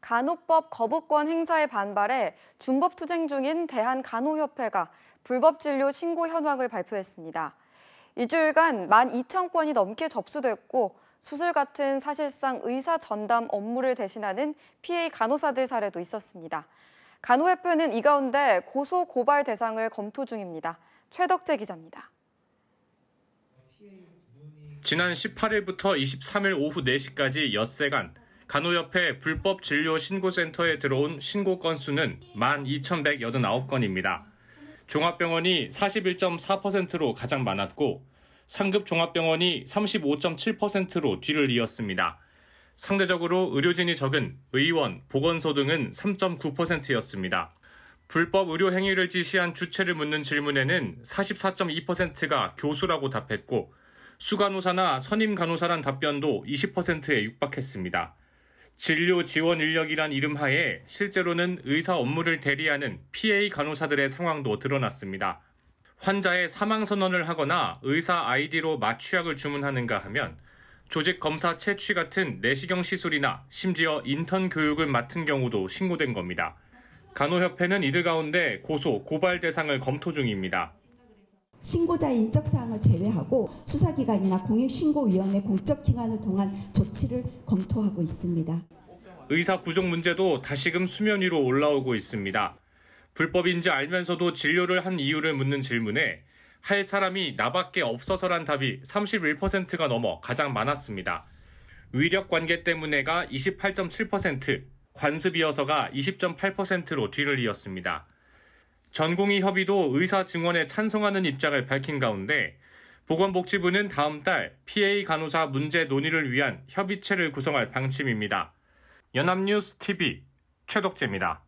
간호법 거부권 행사에 반발해 준법 투쟁 중인 대한간호협회가 불법 진료 신고 현황을 발표했습니다. 일주일간 12,000건이 넘게 접수됐고 수술 같은 사실상 의사 전담 업무를 대신하는 PA 간호사들 사례도 있었습니다. 간호협회는 이 가운데 고소 고발 대상을 검토 중입니다. 최덕재 기자입니다. 지난 18일부터 23일 오후 4시까지 엿새간 간호협회 불법 진료 신고센터에 들어온 신고 건수는 12,189건입니다. 종합병원이 41.4%로 가장 많았고 상급 종합병원이 35.7%로 뒤를 이었습니다. 상대적으로 의료진이 적은 의원, 보건소 등은 3.9%였습니다. 불법 의료 행위를 지시한 주체를 묻는 질문에는 44.2%가 교수라고 답했고 수간호사나 선임 간호사란 답변도 20%에 육박했습니다. 진료 지원 인력이란 이름 하에 실제로는 의사 업무를 대리하는 PA 간호사들의 상황도 드러났습니다. 환자의 사망 선언을 하거나 의사 아이디로 마취약을 주문하는가 하면 조직 검사 채취 같은 내시경 시술이나 심지어 인턴 교육을 맡은 경우도 신고된 겁니다. 간호협회는 이들 가운데 고소, 고발 대상을 검토 중입니다. 신고자의 인적사항을 제외하고 수사기관이나 공익신고위원회 공적기관을 통한 조치를 검토하고 있습니다. 의사 부족 문제도 다시금 수면 위로 올라오고 있습니다. 불법인지 알면서도 진료를 한 이유를 묻는 질문에 할 사람이 나밖에 없어서란 답이 31%가 넘어 가장 많았습니다. 위력 관계 때문에가 28.7%, 관습이어서가 20.8%로 뒤를 이었습니다. 전공의 협의도 의사 증언에 찬성하는 입장을 밝힌 가운데 보건복지부는 다음 달 PA 간호사 문제 논의를 위한 협의체를 구성할 방침입니다. 연합뉴스 TV 최덕재입니다.